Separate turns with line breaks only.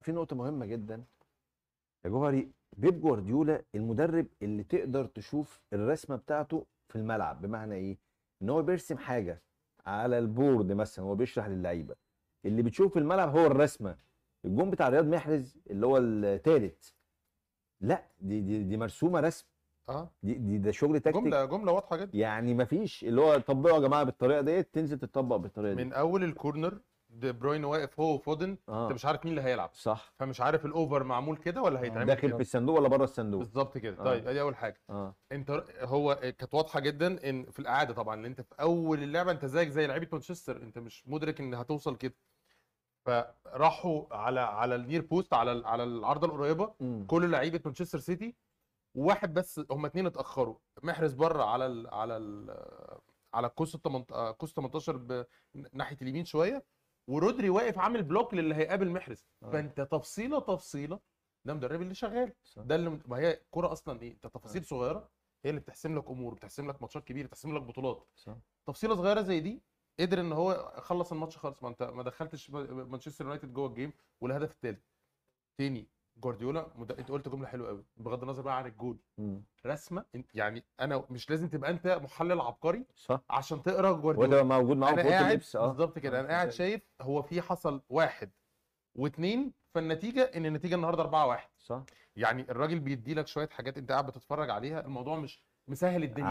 في نقطه مهمه جدا يا جوهري بيب جوارديولا المدرب اللي تقدر تشوف الرسمه بتاعته في الملعب بمعنى ايه ان هو بيرسم حاجه على البورد مثلا هو بيشرح للعيبه اللي بتشوف في الملعب هو الرسمه الجون بتاع رياض محرز اللي هو الثالث لا دي دي, دي مرسومه رسم اه دي, دي ده شغل تكتيك جمله
جمله واضحه جدا
يعني مفيش اللي هو طبقوا يا جماعه بالطريقه ديت تنزل تطبق بالطريقه دي من
اول الكورنر دي بروين واقف هو وفودن آه. انت مش عارف مين اللي هيلعب صح فمش عارف الاوفر معمول كده ولا هيتعمل داخل في
الصندوق ولا بره
الصندوق بالظبط كده آه. طيب ادي اول حاجه آه. انت هو كانت واضحه جدا ان في الاعاده طبعا ان انت في اول اللعبه انت زيك زي لعيبه مانشستر انت مش مدرك ان هتوصل كده فراحوا على على النير بوست على على العارضه القريبه م. كل لعيبه مانشستر سيتي واحد بس هم اتنين اتاخروا محرز بره على الـ على الـ على كوست 18 كوست 18 ناحيه اليمين شويه ورودري واقف عامل بلوك للي هيقابل محرز آه. فانت تفصيله تفصيله ده مدرب اللي شغال صح. ده اللي ما هي الكوره اصلا ايه انت تفاصيل آه. صغيره هي اللي بتحسم لك امور بتحسم لك ماتشات كبيره بتحسم لك بطولات صح. تفصيله صغيره زي دي قدر ان هو خلص الماتش خالص ما انت ما دخلتش مانشستر يونايتد جوه الجيم والهدف الثالث تاني جوارديولا مد... انت قلت جمله حلوه قوي بغض النظر بقى عن الجول رسمه يعني انا مش لازم تبقى انت محلل عبقري صح عشان تقرا جوارديولا وده موجود في اللبس قاعد آه. بالظبط كده انا قاعد شايف هو في حصل واحد واثنين فالنتيجه ان النتيجه النهارده 4-1 صح يعني الراجل بيدي لك شويه حاجات انت قاعد بتتفرج عليها الموضوع مش مسهل الدنيا